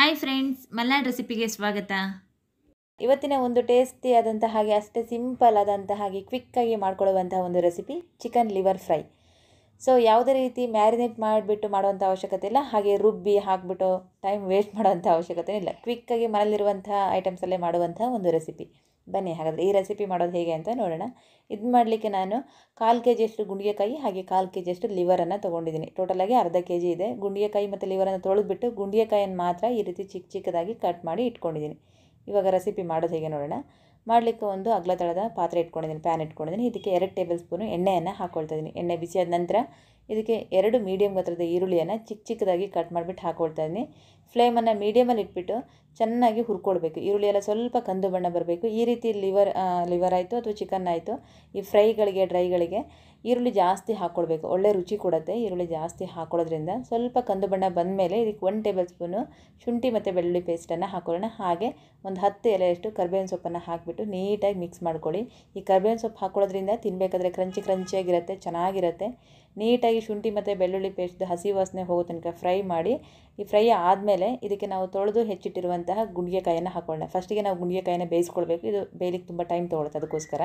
hi friends Malnad ರೆಸಿಪಿಗೆ ಸ್ವಾಗತ ಇವತ್ತಿನ ಒಂದು ಟೇಸ್ಟಿ ಆದಂತಹ ಹಾಗೆ ಅಷ್ಟೇ ಸಿಂಪಲ್ ಆದಂತಹ ಹಾಗೆ ಕ್ವಿಕ್ಕಾಗಿ ಮಾಡ್ಕೊಳ್ಳುವಂತಹ ಒಂದು recipe chicken liver fry so ಯಾವುದೇ ರೀತಿ ಮ್ಯಾರಿನೇಟ್ ಮಾಡಿಬಿಟ್ಟು ಮಾಡುವಂಥ ಅವಶ್ಯಕತೆ ಇಲ್ಲ ಹಾಗೆ ರುಬ್ಬಿ ಹಾಕ್ಬಿಟ್ಟು ಟೈಮ್ ವೇಸ್ಟ್ ಮಾಡುವಂಥ ಅವಶ್ಯಕತೆ ಇಲ್ಲ ಕ್ವಿಕ್ಕಾಗಿ ಮನೆಯಲ್ಲಿರುವಂಥ ಐಟಮ್ಸಲ್ಲೇ ಮಾಡುವಂಥ ಒಂದು ರೆಸಿಪಿ ಬನ್ನಿ ಹಾಗಾದರೆ ಈ ರೆಸಿಪಿ ಮಾಡೋದು ಹೇಗೆ ಅಂತ ನೋಡೋಣ ಇದು ಮಾಡಲಿಕ್ಕೆ ನಾನು ಕಾಲು ಕೆ ಜಿಯಷ್ಟು ಗುಂಡಿಗೆಕಾಯಿ ಹಾಗೆ ಕಾಲು ಕೆ ಜಿಯಷ್ಟು ಲಿವರನ್ನು ತೊಗೊಂಡಿದ್ದೀನಿ ಟೋಟಲಾಗಿ ಅರ್ಧ ಕೆ ಜಿ ಇದೆ ಗುಂಡಿಗೆಕಾಯಿ ಮತ್ತು ಲಿವರನ್ನು ತೊಳೆದ್ಬಿಟ್ಟು ಗುಂಡಿಯಕಾಯಿಯನ್ನು ಮಾತ್ರ ಈ ರೀತಿ ಚಿಕ್ಕ ಚಿಕ್ಕದಾಗಿ ಕಟ್ ಮಾಡಿ ಇಟ್ಕೊಂಡಿದ್ದೀನಿ ಇವಾಗ ರೆಸಿಪಿ ಮಾಡೋದು ಹೇಗೆ ನೋಡೋಣ ಮಾಡಲಿಕ್ಕೆ ಒಂದು ಅಗ್ಲ ತಳದ ಪಾತ್ರೆ ಇಟ್ಕೊಂಡಿದ್ದೀನಿ ಪ್ಯಾನ್ ಇಟ್ಕೊಂಡಿದ್ದೀನಿ ಇದಕ್ಕೆ ಎರಡು ಟೇಬಲ್ ಸ್ಪೂನು ಎಣ್ಣೆಯನ್ನು ಹಾಕ್ಕೊಳ್ತಾ ಇದ್ದೀನಿ ಎಣ್ಣೆ ಬಿಸಿಯಾದ ನಂತರ ಇದಕ್ಕೆ ಎರಡು ಮೀಡಿಯಂ ಗಾತ್ರದ ಈರುಳ್ಳಿಯನ್ನು ಚಿಕ್ಕ ಚಿಕ್ಕದಾಗಿ ಕಟ್ ಮಾಡಿಬಿಟ್ಟು ಹಾಕ್ಕೊಳ್ತಾ ಇದ್ದೀನಿ ಫ್ಲೇಮನ್ನು ಮೀಡಿಯಮಲ್ಲಿ ಇಟ್ಬಿಟ್ಟು ಚೆನ್ನಾಗಿ ಹುರ್ಕೊಳ್ಬೇಕು ಈರುಳ್ಳಿ ಎಲ್ಲ ಸ್ವಲ್ಪ ಕಂದು ಬಣ್ಣ ಬರಬೇಕು ಈ ರೀತಿ ಲಿವರ್ ಲಿವರ್ ಆಯಿತು ಅಥವಾ ಚಿಕನ್ ಆಯಿತು ಈ ಫ್ರೈಗಳಿಗೆ ಡ್ರೈಗಳಿಗೆ ಈರುಳ್ಳಿ ಜಾಸ್ತಿ ಹಾಕ್ಕೊಳ್ಬೇಕು ಒಳ್ಳೆ ರುಚಿ ಕೊಡುತ್ತೆ ಈರುಳ್ಳಿ ಜಾಸ್ತಿ ಹಾಕೊಳ್ಳೋದ್ರಿಂದ ಸ್ವಲ್ಪ ಕಂದು ಬಣ್ಣ ಬಂದ ಮೇಲೆ ಇದಕ್ಕೆ ಒನ್ ಟೇಬಲ್ ಸ್ಪೂನು ಶುಂಠಿ ಮತ್ತು ಬೆಳ್ಳುಳ್ಳಿ ಪೇಸ್ಟನ್ನು ಹಾಕೊಳ್ಳೋಣ ಹಾಗೆ ಒಂದು ಹತ್ತು ಎಲೆಯಷ್ಟು ಕರ್ಬೇವಿನ ಸೊಪ್ಪನ್ನು ಹಾಕಿಬಿಟ್ಟು ನೀಟಾಗಿ ಮಿಕ್ಸ್ ಮಾಡ್ಕೊಳ್ಳಿ ಈ ಕರ್ಬೇವಿನ ಸೊಪ್ಪು ಹಾಕೊಳ್ಳೋದ್ರಿಂದ ತಿನ್ನಬೇಕಾದ್ರೆ ಕ್ರಂಚಿ ಕ್ರಂಚಿಯಾಗಿರುತ್ತೆ ಚೆನ್ನಾಗಿರುತ್ತೆ ನೀಟಾಗಿ ಶುಂಠಿ ಮತ್ತು ಬೆಳ್ಳುಳ್ಳಿ ಪೇಸ್ಟ್ ಹಸಿ ವಾಸನೆ ಹೋಗೋ ತನಕ ಫ್ರೈ ಮಾಡಿ ಈ ಫ್ರೈ ಆದಮೇಲೆ ಇದಕ್ಕೆ ನಾವು ತೊಳೆದು ಹೆಚ್ಚಿಟ್ಟಿರುವಂತಹ ಗುಂಡಿಗೆಕಾಯನ್ನು ಹಾಕೊಳ್ಳೋಣ ಫಸ್ಟಿಗೆ ನಾವು ಗುಂಡಿಗೆಕಾಯನ್ನು ಬೇಯಿಸ್ಕೊಳ್ಬೇಕು ಇದು ಬೇಯಲಿಕ್ಕೆ ತುಂಬ ಟೈಮ್ ತೊಗೊಳುತ್ತೆ ಅದಕ್ಕೋಸ್ಕರ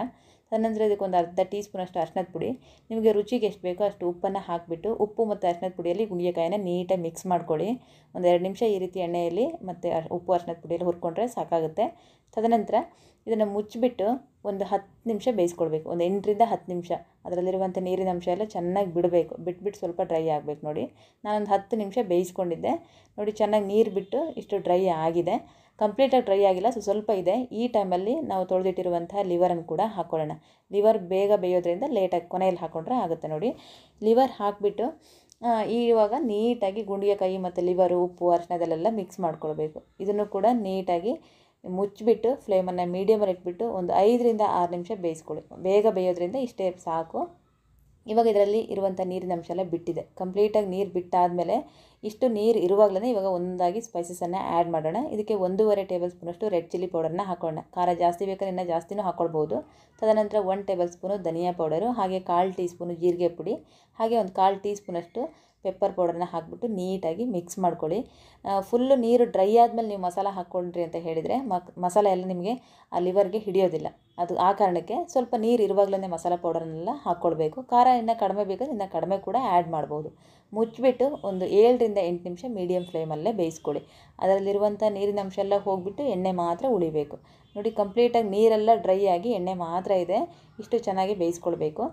ತದನಂತರ ಇದಕ್ಕೊಂದು ಅರ್ಧ ಟೀ ಸ್ಪೂನ್ ಅಷ್ಟು ಅರ್ಶನದ ಪುಡಿ ನಿಮಗೆ ರುಚಿಗೆ ಎಷ್ಟು ಬೇಕೋ ಅಷ್ಟು ಉಪ್ಪನ್ನು ಹಾಕಿಬಿಟ್ಟು ಉಪ್ಪು ಮತ್ತು ಅರ್ಶನದ ಪುಡಿಯಲ್ಲಿ ಗುಂಡಿಗೆಕಾಯನ್ನು ನೀಟಾಗಿ ಮಿಕ್ಸ್ ಮಾಡ್ಕೊಳ್ಳಿ ಒಂದು ಎರಡು ನಿಮಿಷ ಈ ರೀತಿ ಎಣ್ಣೆಯಲ್ಲಿ ಮತ್ತು ಉಪ್ಪು ಅರ್ಶನದ ಪುಡಿಯಲ್ಲಿ ಹುರ್ಕೊಂಡ್ರೆ ಸಾಕಾಗುತ್ತೆ ತದನಂತರ ಇದನ್ನು ಮುಚ್ಚಿಬಿಟ್ಟು ಒಂದು ಹತ್ತು ನಿಮಿಷ ಬೇಯಿಸ್ಕೊಳ್ಬೇಕು ಒಂದು ಎಂಟರಿಂದ ಹತ್ತು ನಿಮಿಷ ಅದರಲ್ಲಿರುವಂಥ ನೀರಿನ ಅಂಶ ಎಲ್ಲ ಚೆನ್ನಾಗಿ ಬಿಡಬೇಕು ಬಿಟ್ಬಿಟ್ಟು ಸ್ವಲ್ಪ ಡ್ರೈ ಆಗಬೇಕು ನೋಡಿ ನಾನೊಂದು ಹತ್ತು ನಿಮಿಷ ಬೇಯಿಸ್ಕೊಂಡಿದ್ದೆ ನೋಡಿ ಚೆನ್ನಾಗಿ ನೀರು ಬಿಟ್ಟು ಇಷ್ಟು ಡ್ರೈ ಆಗಿದೆ ಕಂಪ್ಲೀಟಾಗಿ ಡ್ರೈ ಆಗಿಲ್ಲ ಸೊ ಸ್ವಲ್ಪ ಇದೆ ಈ ಟೈಮಲ್ಲಿ ನಾವು ತೊಳೆದಿಟ್ಟಿರುವಂತಹ ಲಿವರನ್ನು ಕೂಡ ಹಾಕ್ಕೊಳ್ಳೋಣ ಲಿವರ್ ಬೇಗ ಬೇಯೋದ್ರಿಂದ ಲೇಟಾಗಿ ಕೊನೆಯಲ್ಲಿ ಹಾಕ್ಕೊಂಡ್ರೆ ಆಗುತ್ತೆ ನೋಡಿ ಲಿವರ್ ಹಾಕಿಬಿಟ್ಟು ಇವಾಗ ನೀಟಾಗಿ ಕೈ ಮತ್ತು ಲಿವರು ಉಪ್ಪು ಅರ್ಶನದಲ್ಲೆಲ್ಲ ಮಿಕ್ಸ್ ಮಾಡ್ಕೊಳ್ಬೇಕು ಇದನ್ನು ಕೂಡ ನೀಟಾಗಿ ಮುಚ್ಚಿಬಿಟ್ಟು ಫ್ಲೇಮನ್ನು ಮೀಡಿಯಮಲ್ಲಿ ಇಟ್ಬಿಟ್ಟು ಒಂದು ಐದರಿಂದ ಆರು ನಿಮಿಷ ಬೇಯಿಸ್ಕೊಳ್ಳಿ ಬೇಗ ಬೇಯೋದ್ರಿಂದ ಇಷ್ಟೇ ಸಾಕು ಇವಾಗ ಇದರಲ್ಲಿ ಇರುವಂಥ ನೀರಿನ ಅಂಶ ಎಲ್ಲ ಬಿಟ್ಟಿದೆ ಕಂಪ್ಲೀಟಾಗಿ ನೀರು ಬಿಟ್ಟಾದಮೇಲೆ ಇಷ್ಟು ನೀರು ಇರುವಾಗಲೇ ಇವಾಗ ಒಂದಾಗಿ ಸ್ಪೈಸಸನ್ನು ಆ್ಯಡ್ ಮಾಡೋಣ ಇದಕ್ಕೆ ಒಂದೂವರೆ ಟೇಬಲ್ ಸ್ಪೂನಷ್ಟು ರೆಡ್ ಚಿಲ್ಲಿ ಪೌಡರ್ನ ಹಾಕೋಣ ಖಾರ ಜಾಸ್ತಿ ಬೇಕಾದ್ರೆ ಇನ್ನೂ ಜಾಸ್ತಿನೂ ಹಾಕ್ಕೊಳ್ಬೋದು ತದನಂತರ ಒನ್ ಟೇಬಲ್ ಸ್ಪೂನು ಧನಿಯಾ ಪೌಡರು ಹಾಗೆ ಕಾಲು ಟೀ ಸ್ಪೂನು ಜೀರಿಗೆ ಪುಡಿ ಹಾಗೆ ಒಂದು ಕಾಲು ಟೀ ಸ್ಪೂನಷ್ಟು ಪೆಪ್ಪರ್ ಪೌಡರ್ನ ಹಾಕಿಬಿಟ್ಟು ನೀಟಾಗಿ ಮಿಕ್ಸ್ ಮಾಡ್ಕೊಳ್ಳಿ ಫುಲ್ಲು ನೀರು ಡ್ರೈ ಆದಮೇಲೆ ನೀವು ಮಸಾಲ ಹಾಕ್ಕೊಂಡ್ರಿ ಅಂತ ಹೇಳಿದರೆ ಮಸಾಲ ಎಲ್ಲ ನಿಮಗೆ ಆ ಲಿವರ್ಗೆ ಹಿಡಿಯೋದಿಲ್ಲ ಅದು ಆ ಕಾರಣಕ್ಕೆ ಸ್ವಲ್ಪ ನೀರು ಇರುವಾಗಲೇ ಮಸಾಲ ಪೌಡರ್ನೆಲ್ಲ ಹಾಕ್ಕೊಳ್ಬೇಕು ಖಾರ ಇನ್ನೂ ಕಡಿಮೆ ಬೇಕಾದ್ರೆ ಇನ್ನೂ ಕಡಿಮೆ ಕೂಡ ಆ್ಯಡ್ ಮಾಡ್ಬೋದು ಮುಚ್ಚಿಬಿಟ್ಟು ಒಂದು ಏಳರಿಂದ ಐದರಿಂದ ಎಂಟು ನಿಮಿಷ ಮೀಡಿಯಂ ಫ್ಲೇಮಲ್ಲೇ ಬೇಯಿಸ್ಕೊಳ್ಳಿ ಅದರಲ್ಲಿರುವಂಥ ನೀರಿನ ಅಂಶ ಎಲ್ಲ ಹೋಗಿಬಿಟ್ಟು ಎಣ್ಣೆ ಮಾತ್ರ ಉಳಿಬೇಕು ನೋಡಿ ಕಂಪ್ಲೀಟಾಗಿ ನೀರೆಲ್ಲ ಡ್ರೈ ಆಗಿ ಎಣ್ಣೆ ಮಾತ್ರ ಇದೆ ಇಷ್ಟು ಚೆನ್ನಾಗಿ ಬೇಯಿಸ್ಕೊಳ್ಬೇಕು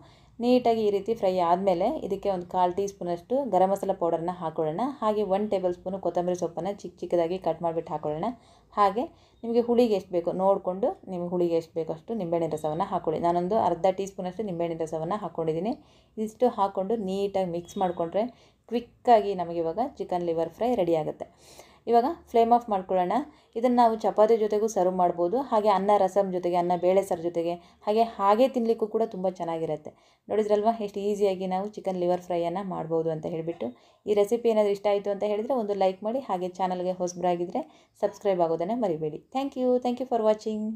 ನೀಟಾಗಿ ಈ ರೀತಿ ಫ್ರೈ ಆದಮೇಲೆ ಇದಕ್ಕೆ ಒಂದು ಕಾಲು ಟೀ ಸ್ಪೂನಷ್ಟು ಗರಂ ಮಸಾಲ ಪೌಡರನ್ನ ಹಾಕೊಳ್ಳೋಣ ಹಾಗೆ ಒನ್ ಟೇಬಲ್ ಸ್ಪೂನು ಕೊತ್ತಂಬರಿ ಸೊಪ್ಪನ್ನು ಚಿಕ್ಕ ಚಿಕ್ಕದಾಗಿ ಕಟ್ ಮಾಡಿಬಿಟ್ಟು ಹಾಕೊಳ್ಳೋಣ ಹಾಗೆ ನಿಮಗೆ ಹುಳಿಗೆ ಎಷ್ಟು ಬೇಕು ನೋಡಿಕೊಂಡು ನಿಮಗೆ ಹುಳಿಗೆ ಎಷ್ಟು ಬೇಕಷ್ಟು ಅಷ್ಟು ನಿಂಬೆಹಣ್ಣಿನ ರಸವನ್ನು ಹಾಕೊಳ್ಳಿ ನಾನೊಂದು ಅರ್ಧ ಟೀ ಸ್ಪೂನಷ್ಟು ನಿಂಬೆಹಣ್ಣಿನ ರಸವನ್ನು ಹಾಕ್ಕೊಂಡಿದ್ದೀನಿ ಇದಿಷ್ಟು ಹಾಕ್ಕೊಂಡು ನೀಟಾಗಿ ಮಿಕ್ಸ್ ಮಾಡಿಕೊಂಡ್ರೆ ಕ್ವಿಕ್ಕಾಗಿ ಇವಾಗ ಚಿಕನ್ ಲಿವರ್ ಫ್ರೈ ರೆಡಿ ಆಗುತ್ತೆ ಇವಾಗ ಫ್ಲೇಮ್ ಆಫ್ ಮಾಡ್ಕೊಳ್ಳೋಣ ಇದನ್ನು ನಾವು ಚಪಾತಿ ಜೊತೆಗೂ ಸರ್ವ್ ಮಾಡ್ಬೋದು ಹಾಗೆ ಅನ್ನ ರಸಮ್ ಜೊತೆಗೆ ಅನ್ನ ಬೇಳೆ ಸಾರು ಜೊತೆಗೆ ಹಾಗೆ ಹಾಗೆ ತಿನ್ನಲಿಕ್ಕೂ ಕೂಡ ತುಂಬ ಚೆನ್ನಾಗಿರುತ್ತೆ ನೋಡಿದ್ರಲ್ವ ಎಷ್ಟು ಈಸಿಯಾಗಿ ನಾವು ಚಿಕನ್ ಲಿವರ್ ಫ್ರೈಯನ್ನು ಮಾಡ್ಬೋದು ಅಂತ ಹೇಳಿಬಿಟ್ಟು ಈ ರೆಸಿಪಿ ಏನಾದರೂ ಇಷ್ಟ ಆಯಿತು ಅಂತ ಹೇಳಿದರೆ ಒಂದು ಲೈಕ್ ಮಾಡಿ ಹಾಗೆ ಚಾನಲ್ಗೆ ಹೊಸಬರಾಗಿದ್ದರೆ ಸಬ್ಸ್ಕ್ರೈಬ್ ಆಗೋದನ್ನು ಮರಿಬೇಡಿ thank you thank you for watching